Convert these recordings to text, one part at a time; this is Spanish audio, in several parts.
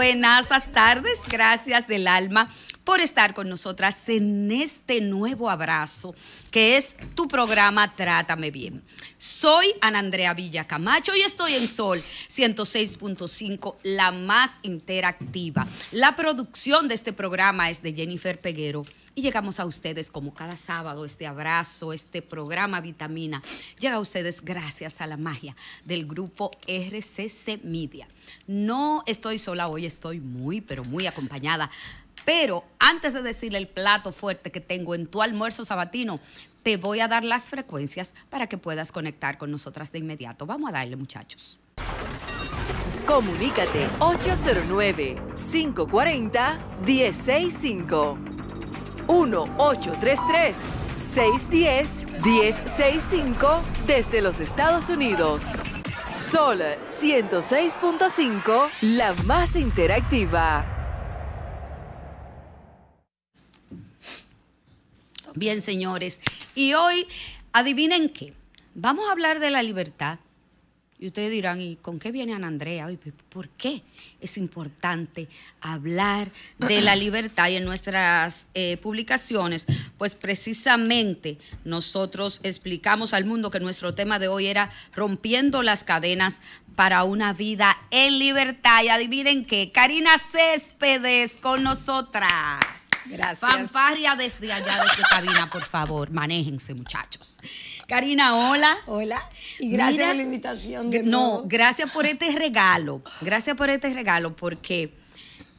buenas tardes, gracias del alma por estar con nosotras en este nuevo abrazo que es tu programa Trátame Bien. Soy Ana Andrea Villa Camacho y estoy en Sol 106.5, la más interactiva. La producción de este programa es de Jennifer Peguero. Y llegamos a ustedes como cada sábado, este abrazo, este programa Vitamina, llega a ustedes gracias a la magia del grupo RCC Media. No estoy sola hoy, estoy muy, pero muy acompañada pero antes de decirle el plato fuerte que tengo en tu almuerzo sabatino, te voy a dar las frecuencias para que puedas conectar con nosotras de inmediato. Vamos a darle, muchachos. Comunícate 809-540-1065. 1-833-610-1065 desde los Estados Unidos. Sol 106.5, la más interactiva. Bien, señores. Y hoy, adivinen qué. Vamos a hablar de la libertad. Y ustedes dirán, ¿y con qué viene Ana Andrea? Pues, ¿Por qué es importante hablar de la libertad? Y en nuestras eh, publicaciones, pues precisamente nosotros explicamos al mundo que nuestro tema de hoy era rompiendo las cadenas para una vida en libertad. Y adivinen qué, Karina Céspedes con nosotras. Gracias. Fanfarria desde allá, de desde cabina, por favor. Manéjense, muchachos. Karina, hola. Hola. Y gracias por la invitación. no, gracias por este regalo. Gracias por este regalo, porque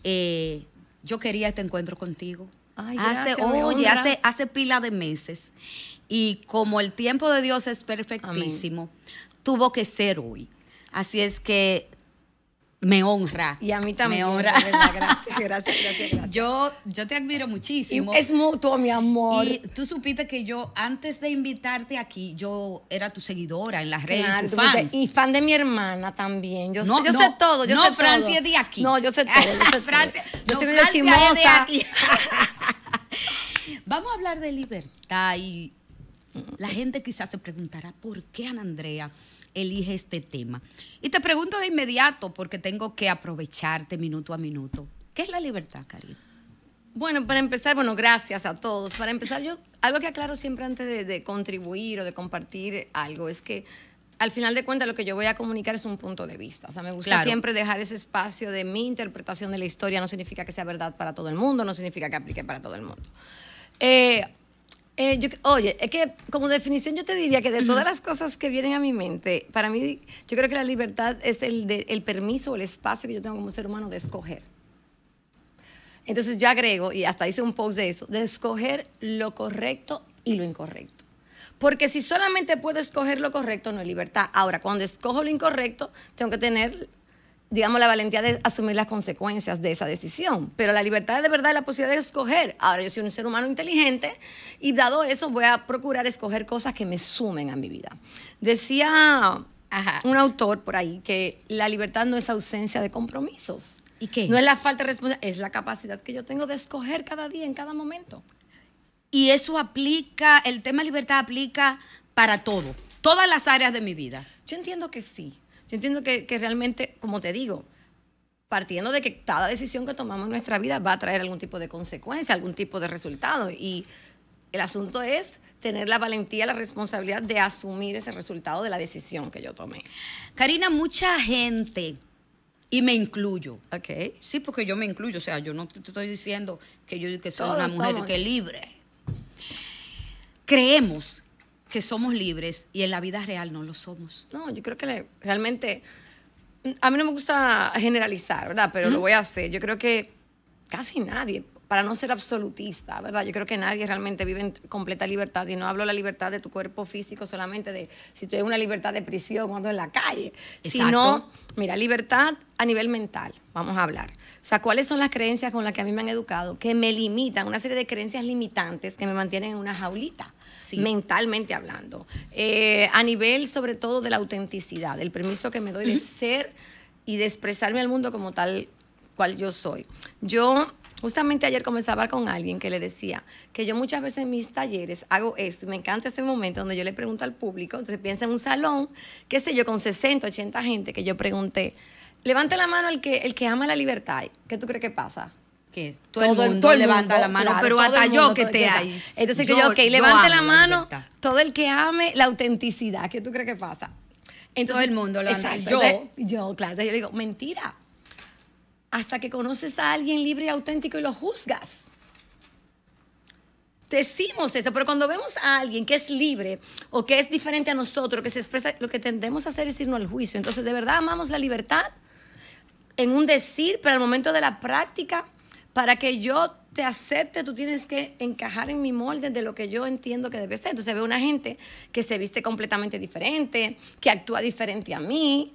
eh, yo quería este encuentro contigo. Ay, gracias, hace, oye, hace, pila de meses. Y como el tiempo de Dios es perfectísimo, tuvo que ser hoy. Así es que me honra. Y a mí también. Me honra. gracias, gracias, gracias, gracias. Yo, yo te admiro muchísimo. es mutuo, mi amor. Y tú supiste que yo, antes de invitarte aquí, yo era tu seguidora en las redes, tu Y fan de mi hermana también. Yo, no, sé, yo sé todo, yo no, Francia es de aquí. No, yo sé todo, yo Francia, Yo soy medio chimosa. Vamos a hablar de libertad y la gente quizás se preguntará, ¿por qué Ana Andrea? elige este tema. Y te pregunto de inmediato, porque tengo que aprovecharte minuto a minuto. ¿Qué es la libertad, Karina? Bueno, para empezar, bueno, gracias a todos. Para empezar, yo algo que aclaro siempre antes de, contribuir o de compartir algo es que al final de cuentas lo que yo voy a comunicar es un punto de vista. O sea, me gusta siempre dejar ese espacio de mi interpretación de la historia. No significa que sea verdad para todo el mundo, no significa que aplique para todo el mundo. Eh, eh, oye, es que como definición yo te diría que de todas las cosas que vienen a mi mente, para mí yo creo que la libertad es el, permiso el permiso, el espacio que yo tengo como ser humano de escoger. Entonces yo agrego, y hasta hice un post de eso, de escoger lo correcto y lo incorrecto. Porque si solamente puedo escoger lo correcto, no hay libertad. Ahora, cuando escojo lo incorrecto, tengo que tener digamos, la valentía de asumir las consecuencias de esa decisión. Pero la libertad de verdad es la posibilidad de escoger. Ahora, yo soy un ser humano inteligente y dado eso voy a procurar escoger cosas que me sumen a mi vida. Decía un autor por ahí que la libertad no es ausencia de compromisos. ¿Y qué? No es la falta de responsabilidad, es la capacidad que yo tengo de escoger cada día, en cada momento. Y eso aplica, el tema libertad aplica para todo, todas las áreas de mi vida. Yo entiendo que sí. Yo entiendo que, realmente, como te digo, partiendo de que cada decisión que tomamos en nuestra vida va a traer algún tipo de consecuencia, algún tipo de resultado. Y el asunto es tener la valentía, la responsabilidad de asumir ese resultado de la decisión que yo tomé. Karina, mucha gente, y me incluyo. Ok. Sí, porque yo me incluyo. O sea, yo no te estoy diciendo que yo que soy una mujer que libre. Creemos que somos libres y en la vida real no lo somos. No, yo creo que realmente, a mí no me gusta generalizar, ¿verdad? Pero lo voy a hacer. Yo creo que casi nadie, para no ser absolutista, ¿verdad? Yo creo que nadie realmente vive en completa libertad y no hablo la libertad de tu cuerpo físico solamente de si tú tienes una libertad de prisión cuando en la calle, sino, mira, libertad a nivel mental, vamos a hablar. O sea, ¿cuáles son las creencias con las que a mí me han educado que me limitan, una serie de creencias limitantes que me mantienen en una jaulita? mentalmente hablando. Eh, a nivel, sobre todo, de la autenticidad, el permiso que me doy de ser y de expresarme al mundo como tal cual yo soy. Yo Justamente ayer comenzaba con alguien que le decía que yo muchas veces en mis talleres hago esto, y me encanta este momento donde yo le pregunto al público, entonces piensa en un salón, qué sé yo, con 60, 80 gente que yo pregunté, levante la mano el que, el que ama la libertad, ¿qué tú crees que pasa? que todo, el mundo levanta la mano, pero hasta yo que te hay. Entonces yo, que yo, ok, levante la mano todo el que ame la autenticidad. ¿Qué tú crees que pasa? Entonces, todo el mundo lo la yo. yo, claro, yo digo, mentira. Hasta que conoces a alguien libre y auténtico y lo juzgas. Decimos eso, pero cuando vemos a alguien que es libre o que es diferente a nosotros, que se expresa, lo que tendemos a hacer es irnos al juicio. Entonces, de verdad amamos la libertad en un decir, pero al momento de la práctica para que yo te acepte, tú tienes que encajar en mi molde de lo que yo entiendo que debe ser. Entonces veo una gente que se viste completamente diferente, que actúa diferente a mí.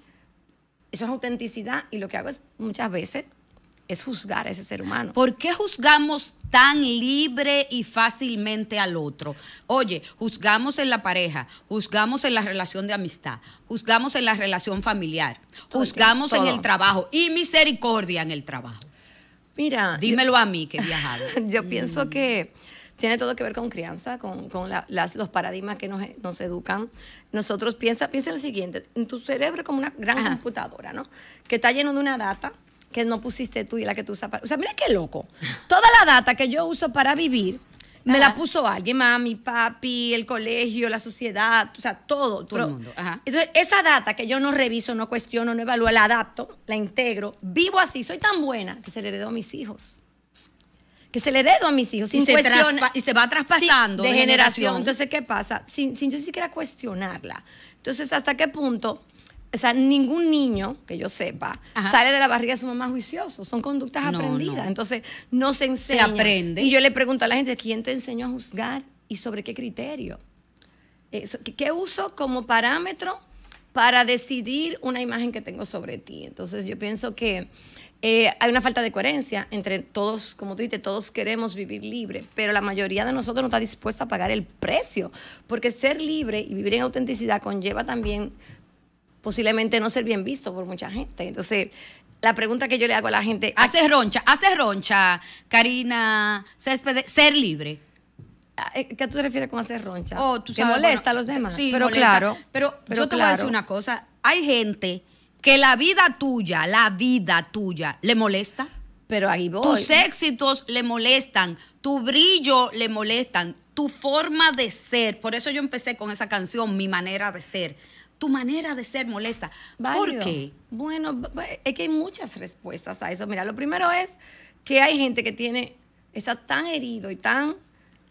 Eso es autenticidad y lo que hago es muchas veces es juzgar a ese ser humano. ¿Por qué juzgamos tan libre y fácilmente al otro? Oye, juzgamos en la pareja, juzgamos en la relación de amistad, juzgamos en la relación familiar, juzgamos en el trabajo y misericordia en el trabajo. Mira. Dímelo a mí que viajado. yo mm. pienso que tiene todo que ver con crianza, con, los paradigmas que nos, educan. Nosotros piensa, piensa lo siguiente, tu cerebro es como una gran computadora, ¿no? Que está lleno de una data que no pusiste tú y la que tú usas para... O sea, mira qué loco. Toda la data que yo uso para vivir me la puso alguien, mami, papi, el colegio, la sociedad, o sea, todo. Todo el mundo. Entonces, esa data que yo no reviso, no cuestiono, no evalúo, la adapto, la integro, vivo así, soy tan buena que se le heredó a mis hijos. Que se le heredó a mis hijos sin y se Y se va traspasando de, generación. Entonces, ¿qué pasa? Sin, sin yo siquiera cuestionarla. Entonces, ¿hasta qué punto? o sea, ningún niño que yo sepa sale de la barriga de su mamá juicioso. Son conductas aprendidas. Entonces, no se enseña. Se aprende. Y yo le pregunto a la gente, ¿quién te enseñó a juzgar y sobre qué criterio? Eso, ¿Qué uso como parámetro para decidir una imagen que tengo sobre ti? Entonces, yo pienso que eh, hay una falta de coherencia entre todos, como tú dices, todos queremos vivir libre, pero la mayoría de nosotros no está dispuesta a pagar el precio, porque ser libre y vivir en autenticidad conlleva también posiblemente no ser bien visto por mucha gente. Entonces, la pregunta que yo le hago a la gente. Hace roncha, hace roncha, Karina Céspedes, ser libre. Ah, eh, ¿Qué tú te refieres con hacer roncha? Oh, que molesta a los demás. Sí, pero claro. Pero, yo te voy a decir una cosa. Hay gente que la vida tuya, la vida tuya, le molesta. Pero ahí voy. Tus éxitos le molestan, tu brillo le molestan, tu forma de ser. Por eso yo empecé con esa canción, Mi manera de ser tu manera de ser molesta. ¿Por qué? Bueno, es que hay muchas respuestas a eso. Mira, lo primero es que hay gente que tiene, está tan herido y tan,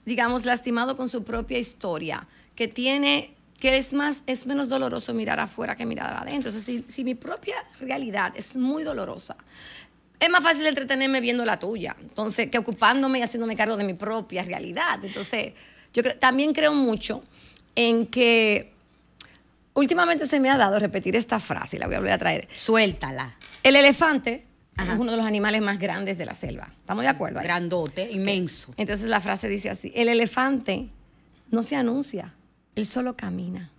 digamos, lastimado con su propia historia, que tiene que es más, es menos doloroso mirar afuera que mirar adentro. Entonces, si, si mi propia realidad es muy dolorosa, es más fácil entretenerme viendo la tuya, entonces, que ocupándome y haciéndome cargo de mi propia realidad. Entonces, yo también creo mucho en que últimamente se me ha dado repetir esta frase y la voy a volver a traer. Suéltala. El elefante es uno de los animales más grandes de la selva. ¿Estamos de acuerdo? Grandote, inmenso. Entonces la frase dice así, el elefante no se anuncia, él solo camina.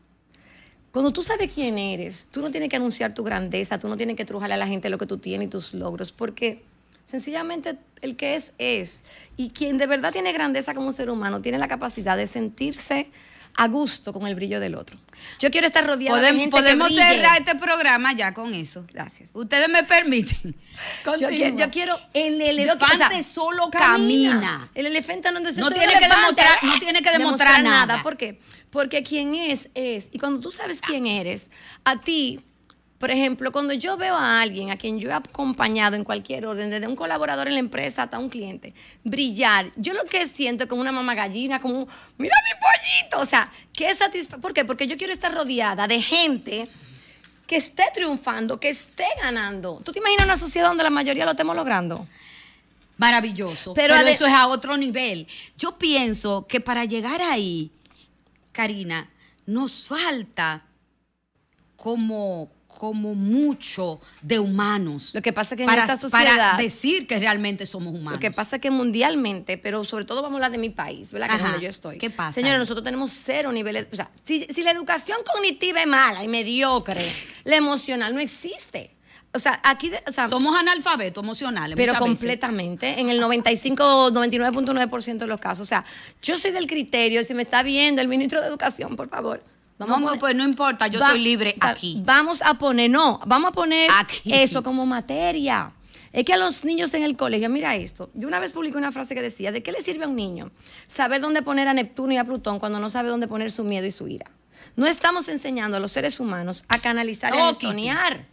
Cuando tú sabes quién eres, tú no tienes que anunciar tu grandeza, tú no tienes que trujarle a la gente lo que tú tienes y tus logros, porque sencillamente el que es es. Y quien de verdad tiene grandeza como ser humano tiene la capacidad de sentirse a gusto con el brillo del otro. Yo quiero estar rodeada de gente Podemos cerrar este programa ya con eso. Gracias. Ustedes me permiten. Yo, quiero. El elefante solo camina. El elefante no, ¿eh? tiene que demostrar, no tiene que demostrar, nada. nada. ¿Por qué? Porque quien es, es. Y cuando tú sabes quién eres, a ti por ejemplo, cuando yo veo a alguien a quien yo he acompañado en cualquier orden, desde un colaborador en la empresa hasta un cliente, brillar, yo lo que siento es como una mamá gallina, como, mira mi pollito, o sea, qué satisfacción. ¿Por qué? Porque yo quiero estar rodeada de gente que esté triunfando, que esté ganando. ¿Tú te imaginas una sociedad donde la mayoría lo estemos logrando? Maravilloso. pero eso es a otro nivel. Yo pienso que para llegar ahí, Karina, nos falta como como mucho de humanos. Lo que pasa es que en esta sociedad, para decir que realmente somos humanos. Lo que pasa es que mundialmente, pero sobre todo vamos a hablar de mi país, ¿verdad? Que es donde yo estoy. ¿Qué pasa? Señores, nosotros tenemos cero niveles. O sea, si, la educación cognitiva es mala y mediocre, la emocional no existe. O sea, aquí. Somos analfabetos emocionales. Pero completamente. En el 95, 99.9% de los casos. O sea, yo soy del criterio. Si me está viendo el ministro de Educación, por favor Vamos pues no importa, yo soy libre aquí. Vamos a poner, no, vamos a poner eso como materia. Es que a los niños en el colegio, mira esto, yo una vez publiqué una frase que decía, ¿de qué le sirve a un niño saber dónde poner a Neptuno y a Plutón cuando no sabe dónde poner su miedo y su ira? No estamos enseñando a los seres humanos a canalizar y a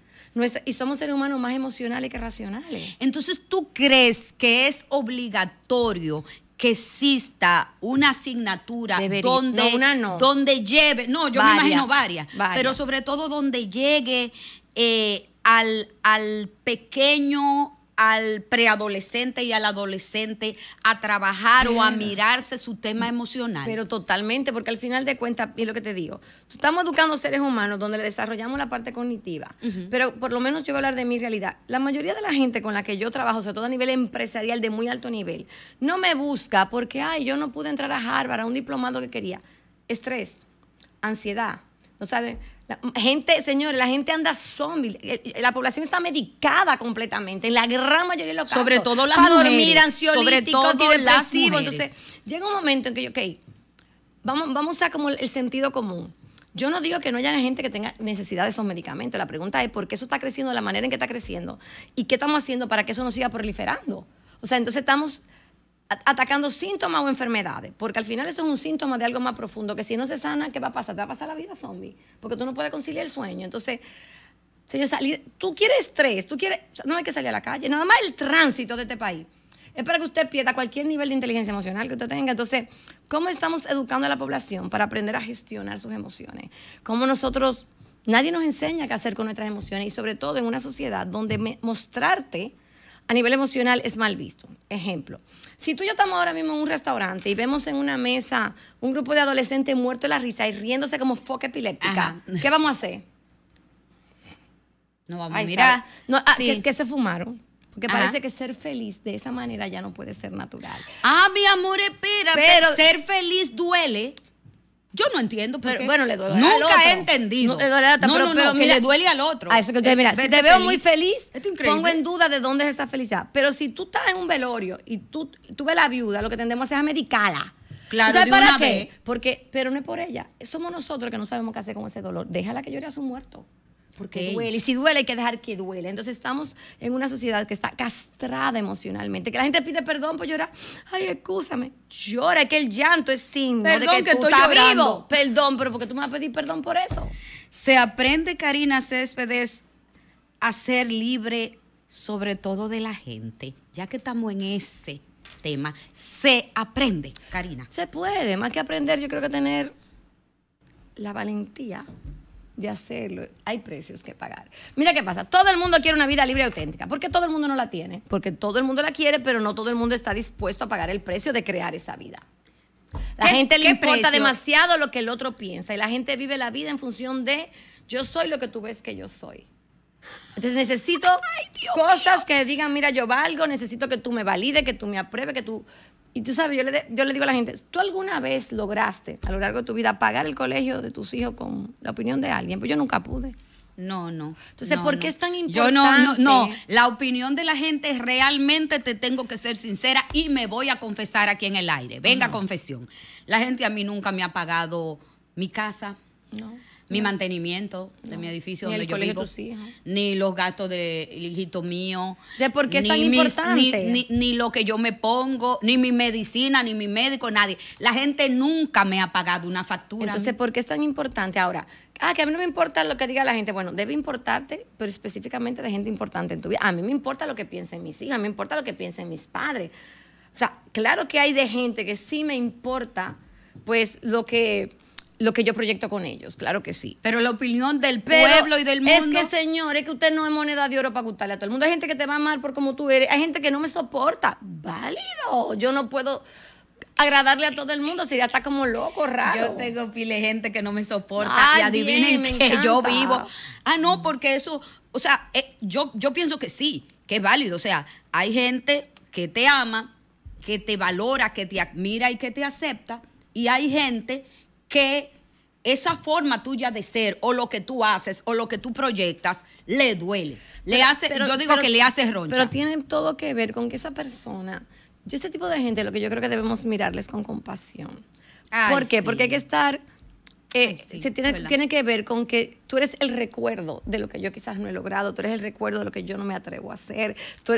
y somos seres humanos más emocionales que racionales. Entonces, ¿tú crees que es obligatorio que exista una asignatura donde, donde lleve, no, yo me imagino varias, pero sobre todo donde llegue eh, al, al pequeño al preadolescente y al adolescente a trabajar o a mirarse su tema emocional. Pero totalmente, porque al final de cuentas, es lo que te digo, estamos educando seres humanos donde le desarrollamos la parte cognitiva, pero por lo menos yo voy a hablar de mi realidad. La mayoría de la gente con la que yo trabajo, sobre todo a nivel empresarial de muy alto nivel, no me busca porque, ay, yo no pude entrar a Harvard, a un diplomado que quería. Estrés, ansiedad, no saben, la gente, señores, la gente anda zombie. Eh, eh, la población está medicada completamente, en la gran mayoría de los casos. Sobre todo las para mujeres. dormir, y depresivos, Entonces, llega un momento en que yo, ok, vamos, vamos a como el sentido común. Yo no digo que no haya gente que tenga necesidad de esos medicamentos. La pregunta es por qué eso está creciendo de la manera en que está creciendo y qué estamos haciendo para que eso no siga proliferando. O sea, entonces estamos atacando síntomas o enfermedades, porque al final eso es un síntoma de algo más profundo, que si no se sana, ¿qué va a pasar? Te va a pasar la vida zombie, porque tú no puedes conciliar el sueño. Entonces, señor, salir, tú quieres estrés, tú quieres, no hay que salir a la calle, nada más el tránsito de este país. Es para que usted pierda cualquier nivel de inteligencia emocional que usted tenga. Entonces, ¿cómo estamos educando a la población para aprender a gestionar sus emociones? ¿Cómo nosotros, nadie nos enseña qué hacer con nuestras emociones y sobre todo en una sociedad donde mostrarte a nivel emocional es mal visto. Ejemplo, si tú y yo estamos ahora mismo en un restaurante y vemos en una mesa un grupo de adolescentes muertos de la risa y riéndose como foca epiléptica, ¿qué vamos a hacer? No vamos a mirar. No, ah, se fumaron. Porque parece que ser feliz de esa manera ya no puede ser natural. Ah, mi amor, espera, pero ser feliz duele. Yo no entiendo. pero, bueno, le duele Nunca al otro. he entendido. No, le duele al otro, pero, le duele al otro. eso que mira, si te veo muy feliz, pongo en duda de dónde es esa felicidad. Pero si tú estás en un velorio y tú, tú ves la viuda, lo que tendemos es a medicarla. Claro, ¿Sabes para qué? Porque, pero no es por ella. Somos nosotros que no sabemos qué hacer con ese dolor. Déjala que llore a su muerto. Porque duele. Y si duele, hay que dejar que duele. Entonces, estamos en una sociedad que está castrada emocionalmente. Que la gente pide perdón por llorar. Ay, excúsame. Llora, que el llanto es símbolo de que, tú estás vivo. Perdón, pero porque tú me vas a pedir perdón por eso. Se aprende, Karina Céspedes, a ser libre, sobre todo de la gente. Ya que estamos en ese tema, se aprende, Karina. Se puede. Más que aprender, yo creo que tener la valentía de hacerlo, hay precios que pagar. Mira qué pasa, todo el mundo quiere una vida libre y auténtica. ¿Por qué todo el mundo no la tiene? Porque todo el mundo la quiere, pero no todo el mundo está dispuesto a pagar el precio de crear esa vida. La gente le importa demasiado lo que el otro piensa y la gente vive la vida en función de yo soy lo que tú ves que yo soy. Entonces necesito cosas que digan, mira, yo valgo, necesito que tú me valides, que tú me apruebes, que tú y tú sabes, yo le, digo a la gente, ¿tú alguna vez lograste a lo largo de tu vida pagar el colegio de tus hijos con la opinión de alguien? Pues yo nunca pude. No, no. Entonces, ¿por qué es tan importante? Yo no, no, no. La opinión de la gente realmente te tengo que ser sincera y me voy a confesar aquí en el aire. Venga, confesión. La gente a mí nunca me ha pagado mi casa. No mi mantenimiento de mi edificio ni donde yo vivo, ni los gastos de hijito mío, de por qué es ni tan importante, ni, lo que yo me pongo, ni mi medicina, ni mi médico, nadie. La gente nunca me ha pagado una factura. Entonces, ¿por qué es tan importante ahora? Ah, que a mí no me importa lo que diga la gente. Bueno, debe importarte, pero específicamente de gente importante en tu vida. A mí me importa lo que piensen mis hijas, me importa lo que piensen mis padres. O sea, claro que hay de gente que sí me importa, pues lo que lo que yo proyecto con ellos, claro que sí. Pero la opinión del pueblo y del mundo. Es que, señor, es que usted no es moneda de oro para gustarle a todo el mundo. Hay gente que te va mal por como tú eres, hay gente que no me soporta. Válido, yo no puedo agradarle a todo el mundo, sería hasta como loco, raro. Yo tengo pile gente que no me soporta y adivinen que yo vivo. Ah, no, porque eso, o sea, eh, yo, yo pienso que sí, que es válido. O sea, hay gente que te ama, que te valora, que te admira y que te acepta, y hay gente que esa forma tuya de ser o lo que tú haces o lo que tú proyectas le duele. Le hace, yo digo que le hace roncha. Pero tiene todo que ver con que esa persona, yo este tipo de gente, lo que yo creo que debemos mirarles con compasión. ¿Por qué? Porque hay que estar eh, se tiene, tiene que ver con que tú eres el recuerdo de lo que yo quizás no he logrado, tú eres el recuerdo de lo que yo no me atrevo a hacer,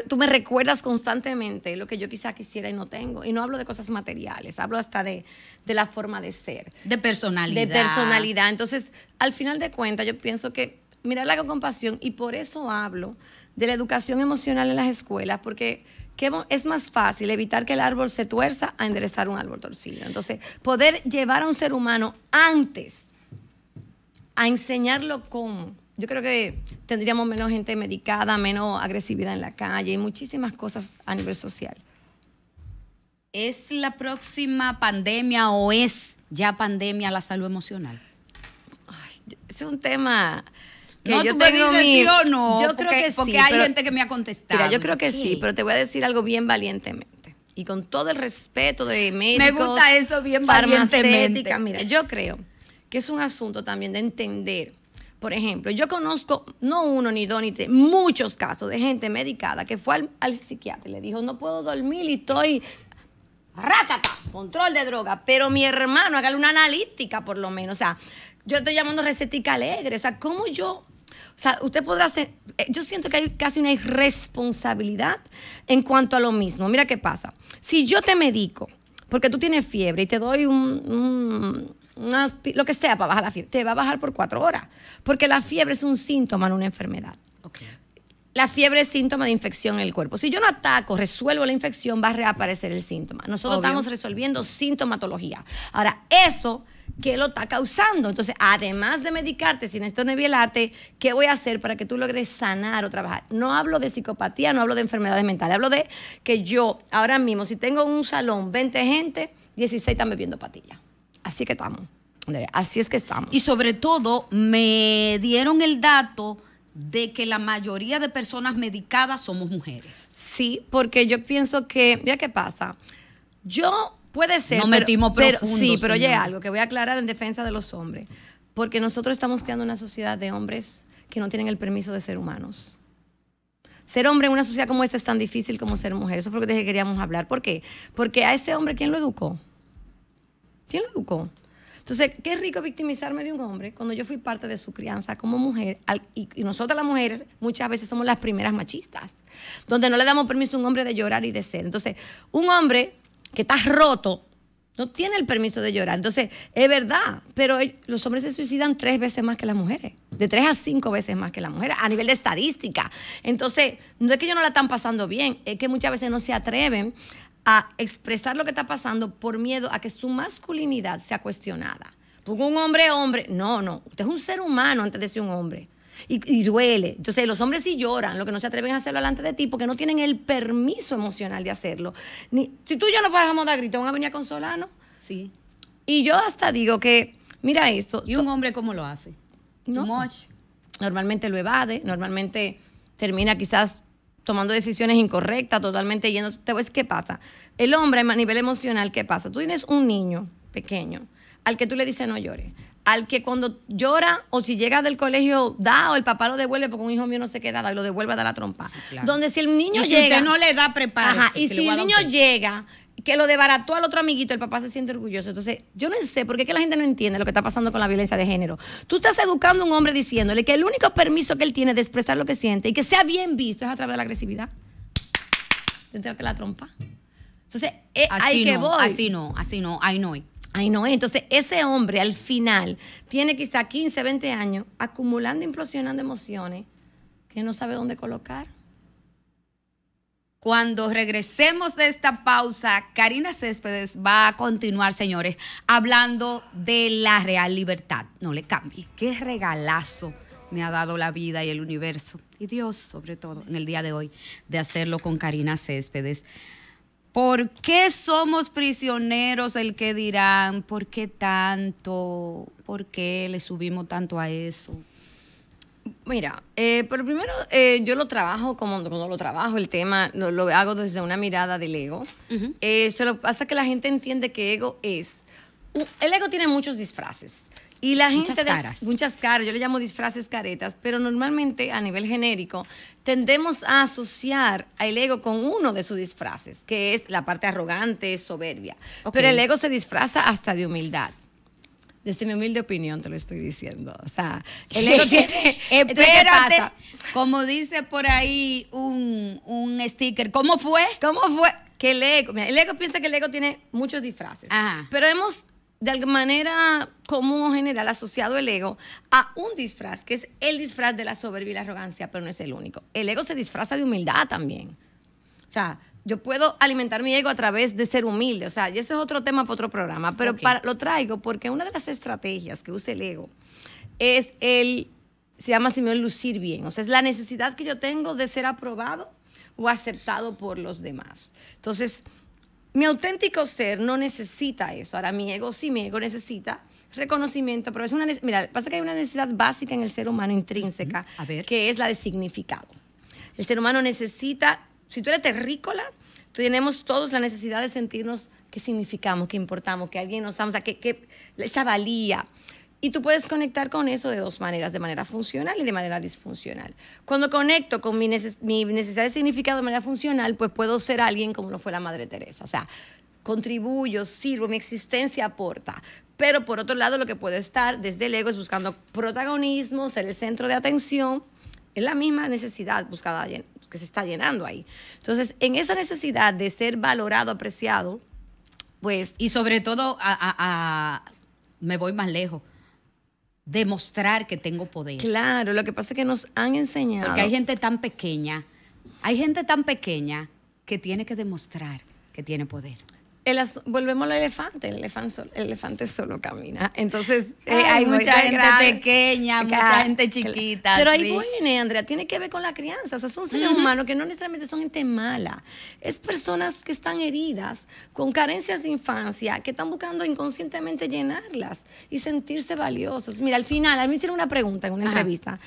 tú, me recuerdas constantemente lo que yo quizás quisiera y no tengo. Y no hablo de cosas materiales, hablo hasta de, de la forma de ser. De personalidad. De personalidad. Entonces, al final de cuentas, yo pienso que mirarla con compasión y por eso hablo de la educación emocional en las escuelas, porque es más fácil evitar que el árbol se tuerza a enderezar un árbol torcido. Entonces, poder llevar a un ser humano antes a enseñarlo cómo. Yo creo que tendríamos menos gente medicada, menos agresividad en la calle y muchísimas cosas a nivel social. ¿Es la próxima pandemia o es ya pandemia la salud emocional? es un tema no, tengo me no. Yo creo que sí. Porque hay gente que me ha contestado. Mira, yo creo que sí, pero te voy a decir algo bien valientemente. Y con todo el respeto de médicos. Me gusta eso bien valientemente. Mira, yo creo que es un asunto también de entender. Por ejemplo, yo conozco, no uno, ni dos, ni tres, muchos casos de gente medicada que fue al, psiquiatra y le dijo, no puedo dormir y estoy rácata, control de droga. Pero mi hermano, hágale una analítica por lo menos. O sea, yo estoy llamando recetica alegre. O sea, ¿cómo yo o sea, usted podrá hacer, eh, yo siento que hay casi una irresponsabilidad en cuanto a lo mismo. Mira qué pasa. Si yo te medico porque tú tienes fiebre y te doy un, lo que sea para bajar la fiebre, te va a bajar por cuatro horas, porque la fiebre es un síntoma, no una enfermedad. La fiebre es síntoma de infección en el cuerpo. Si yo no ataco, resuelvo la infección, va a reaparecer el síntoma. Nosotros estamos resolviendo sintomatología. Ahora, eso qué lo está causando. Entonces, además de medicarte, si necesito nivelarte, ¿qué voy a hacer para que tú logres sanar o trabajar? No hablo de psicopatía, no hablo de enfermedades mentales, hablo de que yo ahora mismo, si tengo un salón, 20 gente, 16 están bebiendo patilla. Así que estamos. Así es que estamos. Y sobre todo, me dieron el dato de que la mayoría de personas medicadas somos mujeres. Sí, porque yo pienso que, mira qué pasa. Yo Puede ser. pero, Sí, pero oye algo que voy a aclarar en defensa de los hombres. Porque nosotros estamos creando una sociedad de hombres que no tienen el permiso de ser humanos. Ser hombre en una sociedad como esta es tan difícil como ser mujer. Eso fue lo que queríamos hablar. ¿Por qué? Porque a ese hombre, ¿quién lo educó? ¿Quién lo educó? Entonces, qué rico victimizarme de un hombre cuando yo fui parte de su crianza como mujer. y, nosotras las mujeres muchas veces somos las primeras machistas, donde no le damos permiso a un hombre de llorar y de ser. Entonces, un hombre que estás roto, no tiene el permiso de llorar. Entonces, es verdad, pero los hombres se suicidan tres veces más que las mujeres, de tres a cinco veces más que las mujeres, a nivel de estadística. Entonces, no es que ellos no la están pasando bien, es que muchas veces no se atreven a expresar lo que está pasando por miedo a que su masculinidad sea cuestionada. Porque un hombre hombre, no, no, usted es un ser humano antes de ser un hombre. Y, duele. Entonces, los hombres sí lloran, lo que no se atreven a hacerlo delante de ti, porque no tienen el permiso emocional de hacerlo. Ni, si tú ya lo vas a dar grito, van a venir a consolarnos. Sí. Y yo hasta digo que, mira esto. ¿Y un hombre cómo lo hace? Normalmente lo evade, normalmente termina quizás tomando decisiones incorrectas, totalmente yendo. qué pasa? El hombre a nivel emocional, ¿qué pasa? Tú tienes un niño pequeño al que tú le dices no llores, al que cuando llora o si llega del colegio da o el papá lo devuelve porque un hijo mío no se queda da y lo devuelve a dar la trompa. Donde si el niño llega. no le da preparación. Ajá, y si el niño llega que lo debarató al otro amiguito, el papá se siente orgulloso. Entonces, yo no sé por qué que la gente no entiende lo que está pasando con la violencia de género. Tú estás educando a un hombre diciéndole que el único permiso que él tiene de expresar lo que siente y que sea bien visto es a través de la agresividad. Te la trompa. Entonces, hay eh, que voy. Así no, así no, ahí no. hay Ay, no, entonces ese hombre al final tiene estar 15, 20 años acumulando, implosionando emociones que no sabe dónde colocar. Cuando regresemos de esta pausa, Karina Céspedes va a continuar, señores, hablando de la real libertad. No le cambie. Qué regalazo me ha dado la vida y el universo, y Dios sobre todo, en el día de hoy, de hacerlo con Karina Céspedes. ¿Por qué somos prisioneros el que dirán? ¿Por qué tanto? ¿Por qué le subimos tanto a eso? Mira, eh, pero primero eh, yo lo trabajo como no lo trabajo, el tema lo, lo hago desde una mirada del ego. Eh, Solo pasa que la gente entiende que ego es. El ego tiene muchos disfraces. Y la gente... Muchas caras. muchas caras, yo le llamo disfraces caretas, pero normalmente a nivel genérico tendemos a asociar al ego con uno de sus disfraces, que es la parte arrogante, soberbia. Pero el ego se disfraza hasta de humildad desde mi humilde opinión te lo estoy diciendo. O sea, el ego tiene. Espérate. Como dice por ahí un, un, sticker, ¿cómo fue? ¿Cómo fue? Que el ego, mira, el ego piensa que el ego tiene muchos disfraces. Pero hemos de alguna manera común o general asociado el ego a un disfraz, que es el disfraz de la soberbia y la arrogancia, pero no es el único. El ego se disfraza de humildad también. O sea, yo puedo alimentar mi ego a través de ser humilde. O sea, y eso es otro tema para otro programa, pero lo traigo porque una de las estrategias que usa el ego es el, se llama el lucir bien. O sea, es la necesidad que yo tengo de ser aprobado o aceptado por los demás. Entonces, mi auténtico ser no necesita eso. Ahora, mi ego sí, mi ego necesita reconocimiento, pero es una mira, pasa que hay una necesidad básica en el ser humano intrínseca, que es la de significado. El ser humano necesita, si tú eres terrícola, tenemos todos la necesidad de sentirnos que significamos, que importamos, que alguien nos ama, o sea, que, que esa valía. Y tú puedes conectar con eso de dos maneras, de manera funcional y de manera disfuncional. Cuando conecto con mi, necesidad de significado de manera funcional, pues puedo ser alguien como lo fue la Madre Teresa. O sea, contribuyo, sirvo, mi existencia aporta. Pero por otro lado, lo que puedo estar desde el ego es buscando protagonismo, ser el centro de atención. Es la misma necesidad buscada que se está llenando ahí. Entonces, en esa necesidad de ser valorado, apreciado, pues... Y sobre todo me voy más lejos demostrar que tengo poder. Claro, lo que pasa es que nos han enseñado. Porque hay gente tan pequeña, hay gente tan pequeña que tiene que demostrar que tiene poder volvemos al elefante, el elefante, solo, elefante solo camina. Entonces, eh, hay mucha gente pequeña, mucha gente chiquita. Pero hay ahí viene, Andrea, tiene que ver con la crianza. O sea, son seres humanos que no necesariamente son gente mala. Es personas que están heridas, con carencias de infancia, que están buscando inconscientemente llenarlas y sentirse valiosos. Mira, al final, a mí me hicieron una pregunta en una entrevista,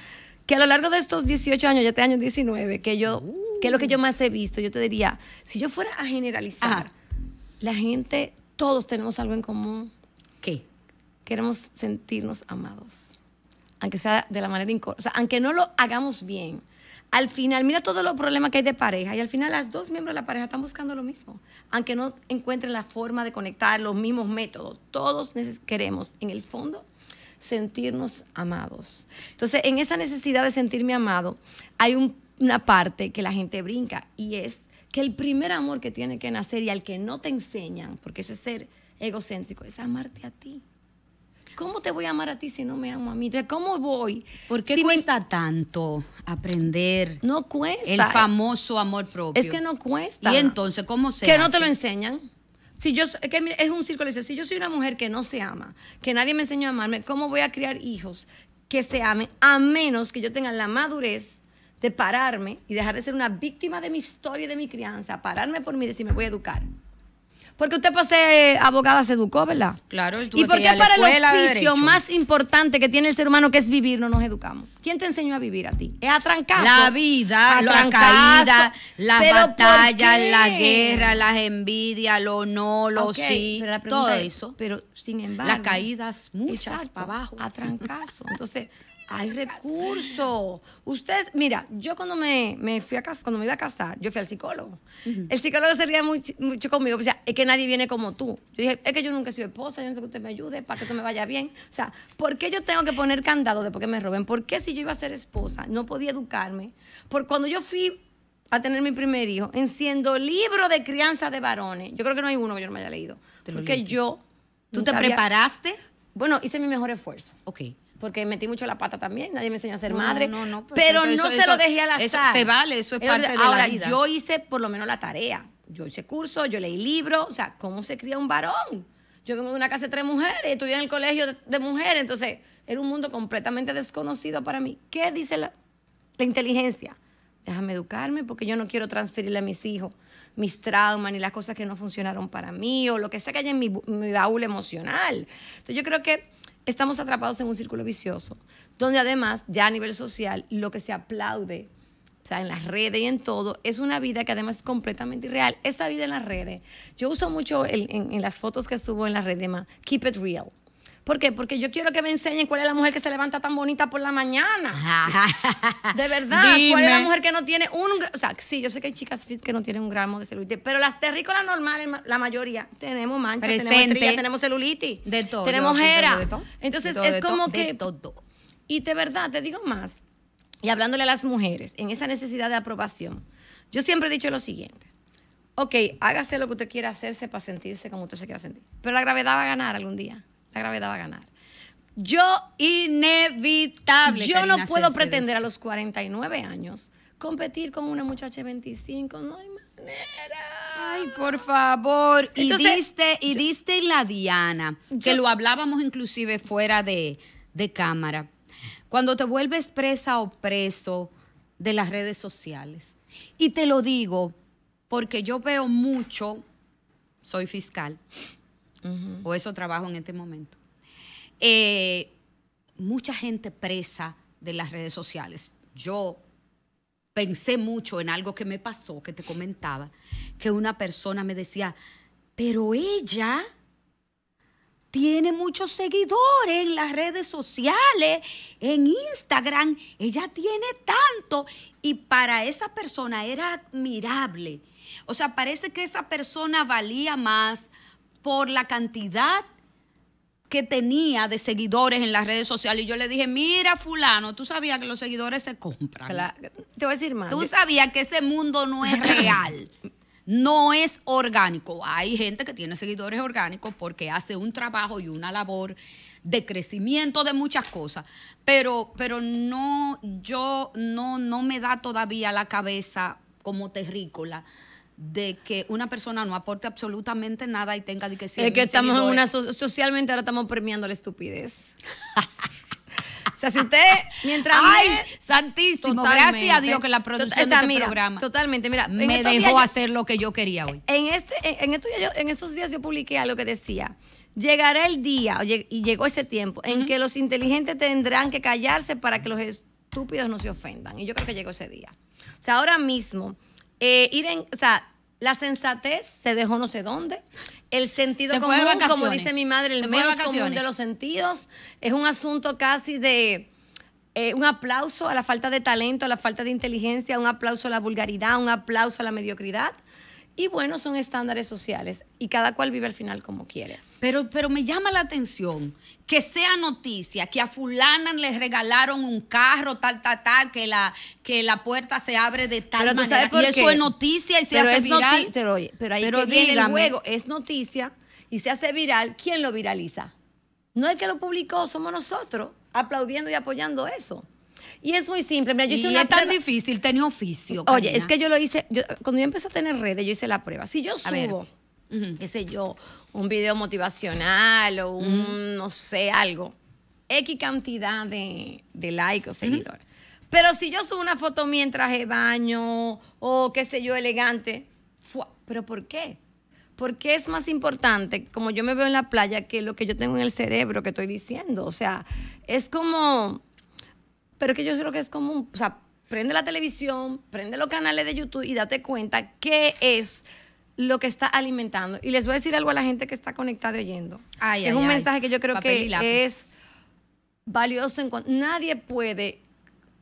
que a lo largo de estos 18 años, ya este años 19, que yo, es lo que yo uh. más he visto, yo te diría, si yo fuera a generalizar, la gente, todos tenemos algo en común. ¿Qué? Queremos sentirnos amados, aunque sea de la manera incorrecta, o sea, aunque no lo hagamos bien. Al final, mira todos los problemas que hay de pareja y al final las dos miembros de la pareja están buscando lo mismo, aunque no encuentren la forma de conectar los mismos métodos. Todos queremos, en el fondo, sentirnos amados. Entonces, en esa necesidad de sentirme amado, hay una parte que la gente brinca y es que el primer amor que tiene que nacer y al que no te enseñan, porque eso es ser egocéntrico, es amarte a ti. ¿Cómo te voy a amar a ti si no me amo a mí? ¿cómo voy? ¿Por qué cuesta tanto aprender? No El famoso amor propio. Es que no cuesta. ¿Y entonces cómo se Que no te lo enseñan. Si yo, que es un círculo, si yo soy una mujer que no se ama, que nadie me enseñó a amarme, ¿cómo voy a criar hijos que se amen a menos que yo tenga la madurez de pararme y dejar de ser una víctima de mi historia y de mi crianza, pararme por mí y decir, me voy a educar. Porque usted para eh, abogada se educó, ¿verdad? Claro. ¿Y, ¿Y por qué para el oficio más importante que tiene el ser humano, que es vivir, no nos educamos? ¿Quién te enseñó a vivir a ti? Es atrancazo. La vida, la caída, las batallas, la guerra, las envidias, lo no, lo sí, todo eso. Pero sin embargo. Las caídas muchas para abajo. Atrancazo. Entonces, hay recursos. Ustedes, mira, yo cuando me, fui a casa, cuando me iba a casar, yo fui al psicólogo. El psicólogo se ría mucho, conmigo. O sea, es que nadie viene como tú. Yo dije, es que yo nunca he sido esposa, yo no sé que usted me ayude para que todo me vaya bien. O sea, ¿por qué yo tengo que poner candado de por qué me roben? ¿Por qué si yo iba a ser esposa no podía educarme? Porque cuando yo fui a tener mi primer hijo, enciendo libro de crianza de varones. Yo creo que no hay uno que yo no me haya leído. porque yo. ¿Tú te preparaste? Bueno, hice mi mejor esfuerzo. Ok porque metí mucho la pata también, nadie me enseñó a ser madre, no, pues, pero no se lo dejé al azar. se vale, eso es parte de la Ahora, yo hice por lo menos la tarea, yo hice curso, yo leí libros, o sea, ¿cómo se cría un varón? Yo vengo de una casa de tres mujeres, estudié en el colegio de, mujeres, entonces era un mundo completamente desconocido para mí. ¿Qué dice la, inteligencia? Déjame educarme porque yo no quiero transferirle a mis hijos mis traumas ni las cosas que no funcionaron para mí o lo que sea que haya en mi baúl emocional. Entonces yo creo que estamos atrapados en un círculo vicioso, donde además ya a nivel social lo que se aplaude, o sea, en las redes y en todo, es una vida que además es completamente irreal. Esta vida en las redes, yo uso mucho en, las fotos que estuvo en las redes, keep it real. ¿Por qué? Porque yo quiero que me enseñen cuál es la mujer que se levanta tan bonita por la mañana. de verdad, cuál es la mujer que no tiene un... O sea, sí, yo sé que hay chicas fit que no tienen un gramo de celulitis, pero las terrícolas normales, la mayoría, tenemos manchas, tenemos estrías, tenemos celulitis. De todo. Tenemos jera. Entonces, es como que... todo. Y de verdad, te digo más, y hablándole a las mujeres, en esa necesidad de aprobación, yo siempre he dicho lo siguiente ok, hágase lo que usted quiera hacerse para sentirse como usted se quiera sentir. Pero la gravedad va a ganar algún día gravedad va a ganar. Yo, inevitable. Yo no puedo pretender a los 49 años competir con una muchacha de 25. No hay manera. Ay, por favor. y diste, y diste la Diana, que lo hablábamos inclusive fuera de, de cámara. Cuando te vuelves presa o preso de las redes sociales. Y te lo digo porque yo veo mucho, soy fiscal, o eso trabajo en este momento. Eh, mucha gente presa de las redes sociales. Yo pensé mucho en algo que me pasó, que te comentaba, que una persona me decía, pero ella tiene muchos seguidores en las redes sociales, en Instagram, ella tiene tanto y para esa persona era admirable. O sea, parece que esa persona valía más, por la cantidad que tenía de seguidores en las redes sociales. Y yo le dije, mira, fulano, tú sabías que los seguidores se compran. Te voy a decir más. Tú sabías que ese mundo no es real. no es orgánico. Hay gente que tiene seguidores orgánicos porque hace un trabajo y una labor de crecimiento de muchas cosas, pero pero no yo no no me da todavía la cabeza como terrícola de que una persona no aporte absolutamente nada y tenga que ser. Es que estamos en una. socialmente ahora estamos premiando la estupidez. o sea, si usted, mientras. ¡Ay! santísimo. Gracias a Dios que la producción de este programa. Totalmente, mira. Me dejó hacer lo que yo quería hoy. En, este, en, estos días, yo publiqué algo que decía. Llegará el día, y llegó ese tiempo, en que los inteligentes tendrán que callarse para que los estúpidos no se ofendan. Y yo creo que llegó ese día. O sea, ahora mismo eh, ir en, o sea, la sensatez se dejó no sé dónde. El sentido común, como dice mi madre, el menos común de los sentidos, es un asunto casi de eh, un aplauso a la falta de talento, a la falta de inteligencia, un aplauso a la vulgaridad, un aplauso a la mediocridad. Y bueno, son estándares sociales y cada cual vive al final como quiere. Pero, pero me llama la atención que sea noticia, que a fulana les regalaron un carro, tal, tal, tal, que la, que la puerta se abre de tal manera. Sabes eso es noticia y se hace viral. Pero, pero ahí que viene Es noticia y se hace viral. ¿Quién lo viraliza? No es que lo publicó, somos nosotros aplaudiendo y apoyando eso. Y es muy simple. Mira, yo es tan difícil, tenía oficio. Oye, es que yo lo hice, cuando yo empecé a tener redes, yo hice la prueba. Si yo subo, qué sé yo, un video motivacional o un, no sé, algo. X cantidad de, de likes o seguidores. Pero si yo subo una foto mientras he baño o qué sé yo, elegante, ¿pero por qué? Porque es más importante, como yo me veo en la playa, que lo que yo tengo en el cerebro que estoy diciendo? O sea, es como, pero que yo creo que es como, o sea, prende la televisión, prende los canales de YouTube y date cuenta qué es lo que está alimentando. Y les voy a decir algo a la gente que está conectada y oyendo. es un mensaje que yo creo que es valioso. En nadie puede,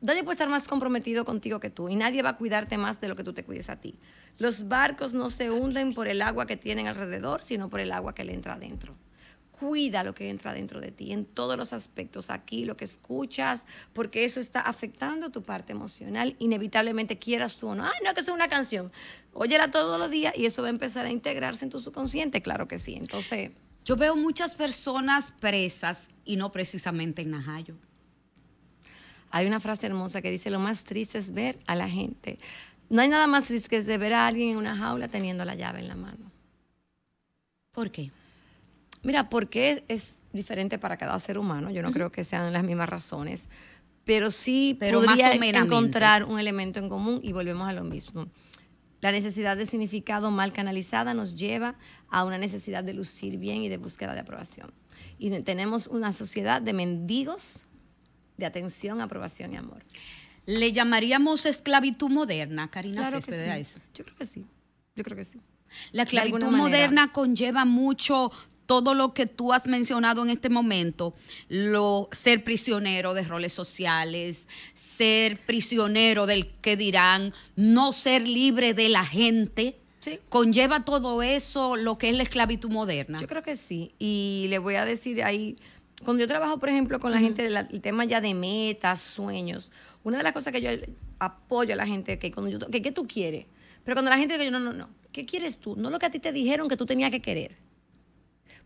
nadie puede estar más comprometido contigo que tú y nadie va a cuidarte más de lo que tú te cuides a ti. Los barcos no se hunden por el agua que tienen alrededor, sino por el agua que le entra adentro cuida lo que entra dentro de ti en todos los aspectos, aquí lo que escuchas, porque eso está afectando tu parte emocional, inevitablemente quieras tú o no. ¡ay no, que es una canción. Óyela todos los días y eso va a empezar a integrarse en tu subconsciente, claro que sí. Entonces, yo veo muchas personas presas y no precisamente en Najayo. Hay una frase hermosa que dice, lo más triste es ver a la gente. No hay nada más triste que ver a alguien en una jaula teniendo la llave en la mano. ¿Por qué? Mira, porque es, diferente para cada ser humano, yo no creo que sean las mismas razones, pero sí pero podría encontrar un elemento en común y volvemos a lo mismo. La necesidad de significado mal canalizada nos lleva a una necesidad de lucir bien y de búsqueda de aprobación. Y tenemos una sociedad de mendigos de atención, aprobación y amor. ¿Le llamaríamos esclavitud moderna, Karina claro Yo creo que sí, La esclavitud moderna conlleva mucho todo lo que tú has mencionado en este momento, lo, ser prisionero de roles sociales, ser prisionero del que dirán, no ser libre de la gente. ¿Conlleva todo eso lo que es la esclavitud moderna? Yo creo que sí. Y le voy a decir ahí, cuando yo trabajo, por ejemplo, con la gente del tema ya de metas, sueños, una de las cosas que yo apoyo a la gente, que cuando yo, que, ¿qué tú quieres? Pero cuando la gente dice, no, no, no, ¿qué quieres tú? No lo que a ti te dijeron que tú tenías que querer.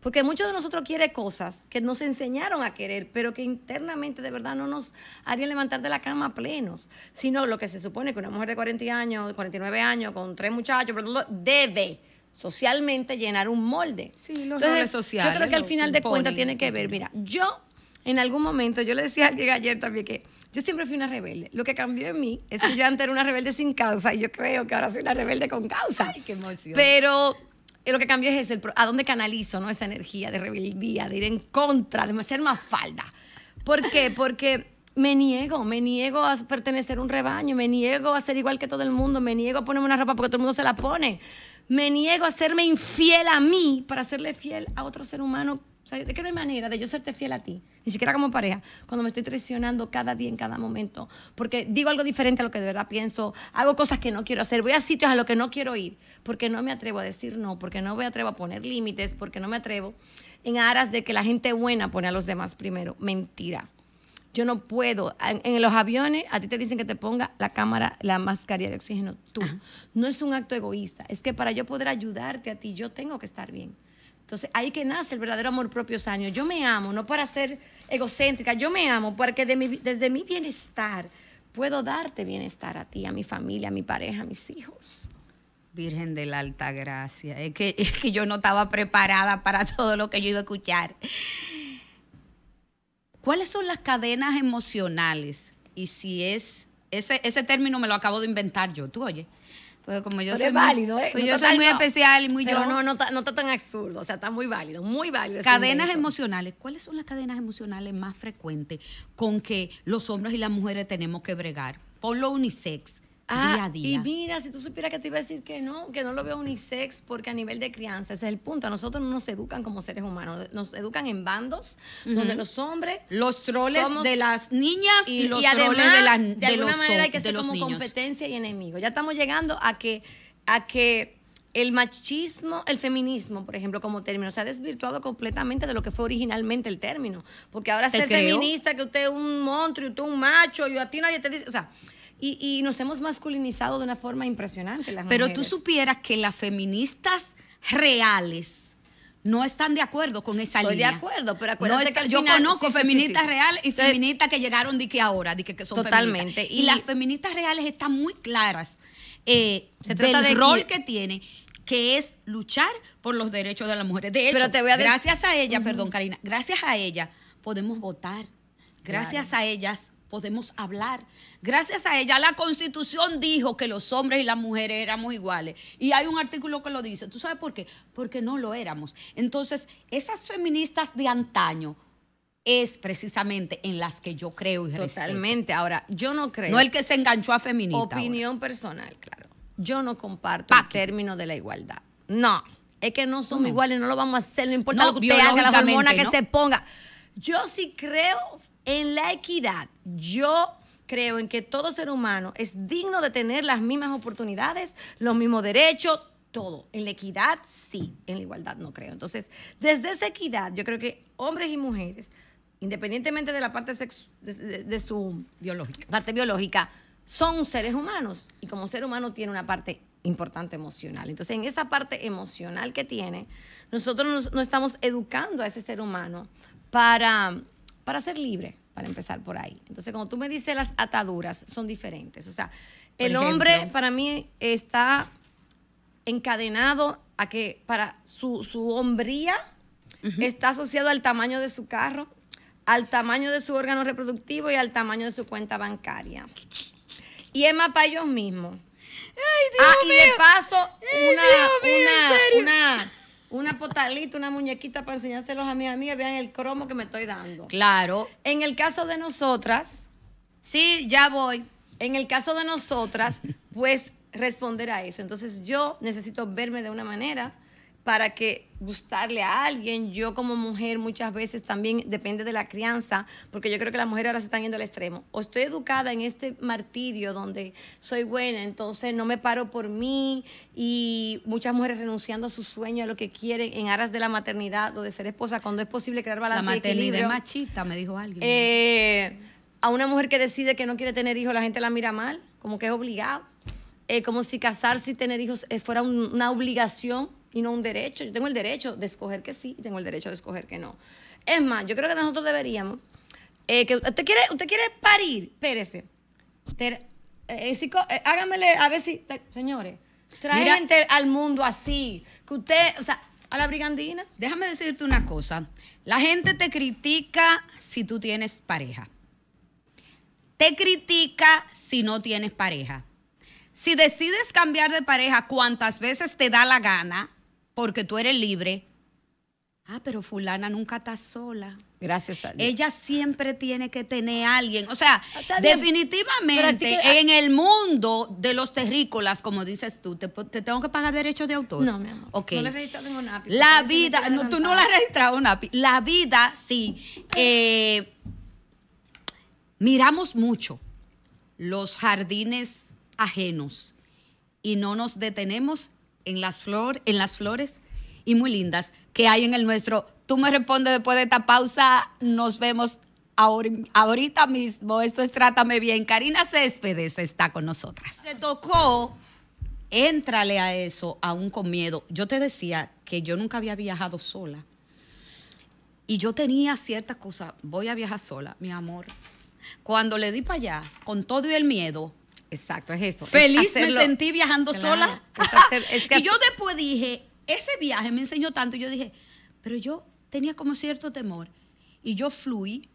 Porque muchos de nosotros quiere cosas que nos enseñaron a querer, pero que internamente de verdad no nos harían levantar de la cama plenos, sino lo que se supone que una mujer de 40 años, 49 años, con tres muchachos, debe socialmente llenar un molde. Sí, los Entonces, sociales, Yo creo que al final de cuentas tiene que ver, mira, yo en algún momento, yo le decía a alguien ayer también que yo siempre fui una rebelde. Lo que cambió en mí es que yo antes era una rebelde sin causa y yo creo que ahora soy una rebelde con causa. Ay, qué emoción. Pero lo que cambio es a dónde canalizo ¿no? esa energía de rebeldía, de ir en contra, de hacer más falda. ¿Por qué? Porque me niego, me niego a pertenecer a un rebaño, me niego a ser igual que todo el mundo, me niego a ponerme una ropa porque todo el mundo se la pone, me niego a serme infiel a mí para hacerle fiel a otro ser humano o de que no hay manera de yo serte fiel a ti, ni siquiera como pareja, cuando me estoy traicionando cada día, en cada momento, porque digo algo diferente a lo que de verdad pienso, hago cosas que no quiero hacer, voy a sitios a los que no quiero ir, porque no me atrevo a decir no, porque no me atrevo a poner límites, porque no me atrevo en aras de que la gente buena pone a los demás primero. Mentira. Yo no puedo. En, los aviones a ti te dicen que te ponga la cámara, la mascarilla de oxígeno. Tú. No es un acto egoísta. Es que para yo poder ayudarte a ti, yo tengo que estar bien. Entonces, ahí que nace el verdadero amor propio años. Yo me amo, no para ser egocéntrica, yo me amo porque desde mi bienestar puedo darte bienestar a ti, a mi familia, a mi pareja, a mis hijos. Virgen de la Alta Gracia, es que, es que yo no estaba preparada para todo lo que yo iba a escuchar. ¿Cuáles son las cadenas emocionales? Y si es, ese término me lo acabo de inventar yo, tú oye como yo pero soy válido, ¿eh? Pues yo soy muy especial y muy pero yo. no, no, no está tan absurdo, o sea, está muy válido, muy válido. Cadenas emocionales. ¿Cuáles son las cadenas emocionales más frecuentes con que los hombres y las mujeres tenemos que bregar? Por lo unisex. Ah, y mira, si tú supieras que te iba a decir que no, que no lo veo unisex, porque a nivel de crianza, ese es el punto. A nosotros no nos educan como seres humanos, nos educan en bandos, donde los hombres. Los troles de las niñas y, los de, de, de alguna manera hay que ser como competencia y enemigo. Ya estamos llegando a que, a que el machismo, el feminismo, por ejemplo, como término, se ha desvirtuado completamente de lo que fue originalmente el término. Porque ahora ser feminista, que usted es un monstruo, usted es un macho, y a ti nadie te dice. O sea y, nos hemos masculinizado de una forma impresionante. Las Pero tú supieras que las feministas reales no están de acuerdo con esa línea. Estoy de acuerdo, pero acuérdate que yo conozco feministas reales y feministas que llegaron de que ahora, de que, son totalmente. Y, las feministas reales están muy claras eh, se trata del rol que, tiene, tienen que es luchar por los derechos de las mujeres. De hecho, gracias a ella, perdón Karina, gracias a ellas podemos votar. Gracias a ellas podemos hablar. Gracias a ella, la constitución dijo que los hombres y las mujeres éramos iguales. Y hay un artículo que lo dice. ¿Tú sabes por qué? Porque no lo éramos. Entonces, esas feministas de antaño es precisamente en las que yo creo y Totalmente. Ahora, yo no creo. No el que se enganchó a feminista. Opinión personal, claro. Yo no comparto el término de la igualdad. No, es que no somos iguales, no lo vamos a hacer, no importa lo que usted haga, la hormona que se ponga. Yo sí creo en la equidad. Yo creo en que todo ser humano es digno de tener las mismas oportunidades, los mismos derechos, todo. En la equidad, sí. En la igualdad, no creo. Entonces, desde esa equidad, yo creo que hombres y mujeres, independientemente de la parte de, su biológica. parte biológica, son seres humanos y como ser humano tiene una parte importante emocional. Entonces, en esa parte emocional que tiene, nosotros no estamos educando a ese ser humano para para ser libre, para empezar por ahí. Entonces, cuando tú me dices las ataduras, son diferentes. O sea, el hombre para mí está encadenado a que para su, hombría está asociado al tamaño de su carro, al tamaño de su órgano reproductivo y al tamaño de su cuenta bancaria. Y es más para ellos mismos. Ay, ah, Dios ah, y de paso, una, una, una una potalita, una muñequita para enseñárselos a mis amigas, vean el cromo que me estoy dando. Claro. En el caso de nosotras, sí, ya voy. En el caso de nosotras, pues responder a eso. Entonces yo necesito verme de una manera, para que gustarle a alguien. Yo como mujer muchas veces también depende de la crianza, porque yo creo que las mujeres ahora se están yendo al extremo. O estoy educada en este martirio donde soy buena, entonces no me paro por mí y muchas mujeres renunciando a su sueño, a lo que quieren en aras de la maternidad o de ser esposa, cuando es posible crear balance. La maternidad es machista, me dijo alguien. Eh, a una mujer que decide que no quiere tener hijos, la gente la mira mal, como que es obligado. Eh, como si casarse y tener hijos eh, fuera una obligación y no un derecho. Yo tengo el derecho de escoger que sí y tengo el derecho de escoger que no. Es más, yo creo que nosotros deberíamos. Eh, que usted quiere, usted quiere parir, Espérese. Eh, eh, hágamele, a ver si. señores, trae gente al mundo así. Que usted, o sea, a la brigandina. Déjame decirte una cosa. La gente te critica si tú tienes pareja. Te critica si no tienes pareja. Si decides cambiar de pareja cuantas veces te da la gana, porque tú eres libre. Ah, pero fulana nunca está sola. Gracias a Dios. Ella siempre tiene que tener a alguien. O sea, ah, definitivamente en el mundo de los terrícolas, como dices tú, ¿te, tengo que pagar derechos de autor? No, mi amor. No le he registrado en API. La vida, tú no la has registrado en La vida, sí. Eh, miramos mucho los jardines ajenos y no nos detenemos en las, flor, en las flores y muy lindas que hay en el nuestro. Tú me respondes después de esta pausa. Nos vemos ahorita mismo. Esto es Trátame Bien. Karina Céspedes está con nosotras. Se tocó. Éntrale a eso, aún con miedo. Yo te decía que yo nunca había viajado sola. Y yo tenía ciertas cosas. Voy a viajar sola, mi amor. Cuando le di para allá, con todo y el miedo, Exacto, es eso. Feliz me sentí viajando sola. y yo después dije, ese viaje me enseñó tanto, y yo dije, pero yo tenía como cierto temor. Y yo fluí.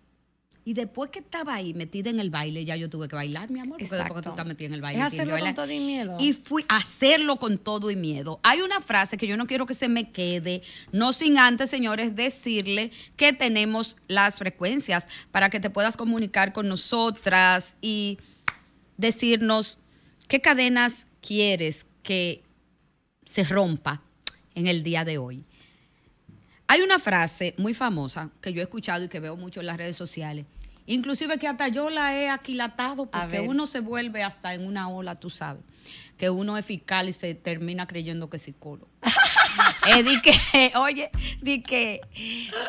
Y después que estaba ahí metida en el baile, ya yo tuve que bailar, mi amor, porque Exacto. después tú estás metida en el baile. Es hacerlo con todo y miedo. Y fui a hacerlo con todo y miedo. Hay una frase que yo no quiero que se me quede, no sin antes, señores, decirle que tenemos las frecuencias para que te puedas comunicar con nosotras y decirnos qué cadenas quieres que se rompa en el día de hoy. Hay una frase muy famosa que yo he escuchado y que veo mucho en las redes sociales, inclusive que hasta yo la he aquilatado porque uno se vuelve hasta en una ola, tú sabes, que uno es fiscal y se termina creyendo que es psicólogo. Eh, que, oye, di que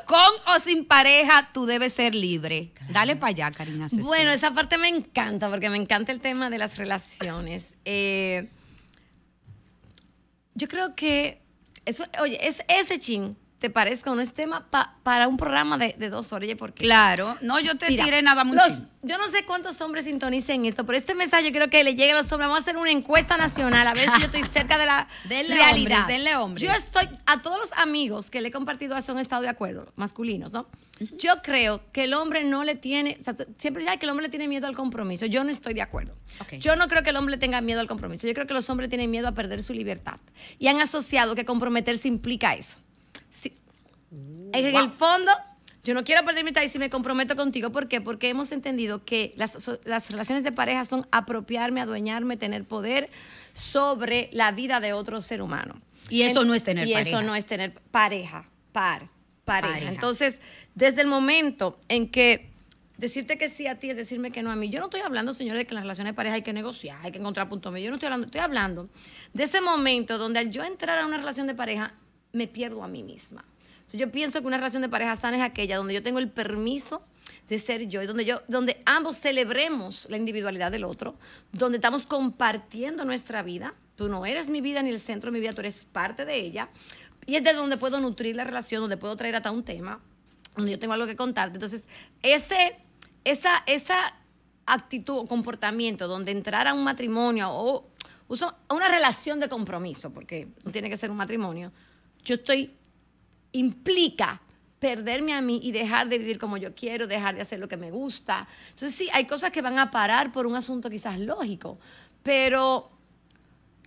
con o sin pareja tú debes ser libre. Dale para allá, Karina. Bueno, esa parte me encanta porque me encanta el tema de las relaciones. Eh, yo creo que eso, oye, es ese ching te parezca no es tema para un programa de, dos horas, porque Claro, no, yo te diré nada mucho. Yo no sé cuántos hombres sintonicen esto, pero este mensaje creo que le llegue a los hombres. Vamos a hacer una encuesta nacional a ver si yo estoy cerca de la realidad. denle hombres. Yo estoy, a todos los amigos que le he compartido eso han estado de acuerdo, masculinos, ¿no? Yo creo que el hombre no le tiene, siempre dice que el hombre le tiene miedo al compromiso. Yo no estoy de acuerdo. Yo no creo que el hombre tenga miedo al compromiso. Yo creo que los hombres tienen miedo a perder su libertad. Y han asociado que comprometerse implica eso. En el fondo, yo no quiero perder mi si me comprometo contigo. ¿Por qué? Porque hemos entendido que las, relaciones de pareja son apropiarme, adueñarme, tener poder sobre la vida de otro ser humano. Y eso no es tener y pareja. Y eso no es tener pareja, par, pareja. Entonces, desde el momento en que decirte que sí a ti es decirme que no a mí. Yo no estoy hablando, señores, de que en las relaciones de pareja hay que negociar, hay que encontrar punto medio. Yo no estoy hablando, estoy hablando de ese momento donde al yo entrar a una relación de pareja, me pierdo a mí misma yo pienso que una relación de pareja sana es aquella donde yo tengo el permiso de ser yo y donde yo donde ambos celebremos la individualidad del otro, donde estamos compartiendo nuestra vida. Tú no eres mi vida ni el centro de mi vida, tú eres parte de ella. Y es de donde puedo nutrir la relación, donde puedo traer hasta un tema, donde yo tengo algo que contarte. Entonces, ese, esa, esa actitud o comportamiento donde entrar a un matrimonio o uso, una relación de compromiso, porque no tiene que ser un matrimonio, yo estoy implica perderme a mí y dejar de vivir como yo quiero, dejar de hacer lo que me gusta. Entonces sí, hay cosas que van a parar por un asunto quizás lógico, pero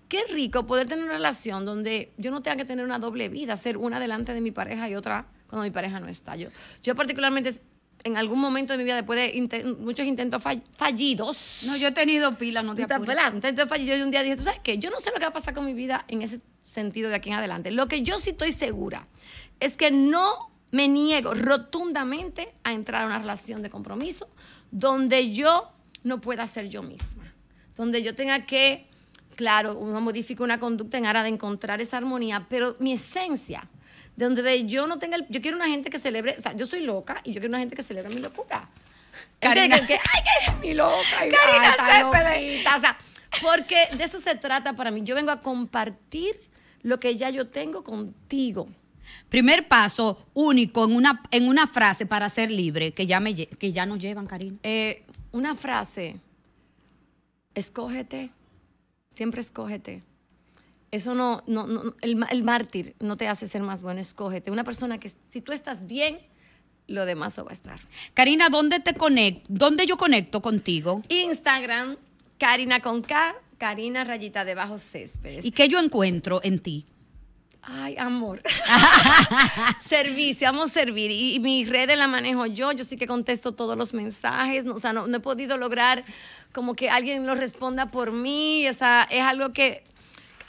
qué rico poder tener una relación donde yo no tenga que tener una doble vida, ser una delante de mi pareja y otra cuando mi pareja no está. Yo, yo particularmente en algún momento de mi vida, después de muchos intentos fallidos. No, yo he tenido pila, no te apures. Intentos fallidos un día dije, ¿tú sabes qué? Yo no sé lo que va a pasar con mi vida en ese sentido de aquí en adelante. Lo que yo sí estoy segura es que no me niego rotundamente a entrar a una relación de compromiso donde yo no pueda ser yo misma, donde yo tenga que, claro, uno modifica una conducta en aras de encontrar esa armonía, pero mi esencia, donde yo no tenga, yo quiero una gente que celebre, o sea, yo soy loca y yo quiero una gente que celebre mi locura. Karina, que, que, ay, que mi loca, y Karina ay, o sea, porque de eso se trata para mí. Yo vengo a compartir lo que ya yo tengo contigo. Primer paso único en una, en una frase para ser libre, que ya, me, que ya nos llevan, Karina. Eh, una frase, escógete, siempre escógete. Eso no, no, el, mártir no te hace ser más bueno, escógete. Una persona que si tú estás bien, lo demás lo va a estar. Karina, ¿dónde te ¿Dónde yo conecto contigo? Instagram, Karina con K, Karina rayita de debajo céspedes. ¿Y qué yo encuentro en ti? Ay, amor. Servicio, amo servir. Y, mi mis redes la manejo yo. Yo sí que contesto todos los mensajes. No, o sea, no, he podido lograr como que alguien lo responda por mí. O sea, es algo que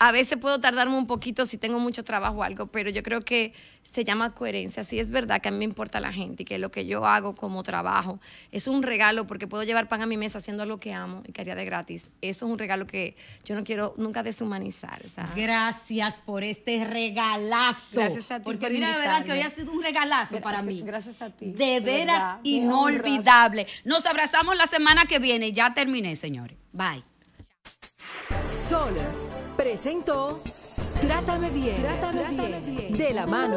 a veces puedo tardarme un poquito si tengo mucho trabajo o algo, pero yo creo que se llama coherencia. Si es verdad que a mí me importa la gente y que lo que yo hago como trabajo es un regalo porque puedo llevar pan a mi mesa haciendo lo que amo y que haría de gratis. Eso es un regalo que yo no quiero nunca deshumanizar. Gracias por este regalazo. Gracias a ti. Porque mira, de verdad que hoy ha sido un regalazo para mí. Gracias a ti. De veras inolvidable. Nos abrazamos la semana que viene. Ya terminé, señores. Bye. Sola presentó Trátame bien, Trátame, bien, de la mano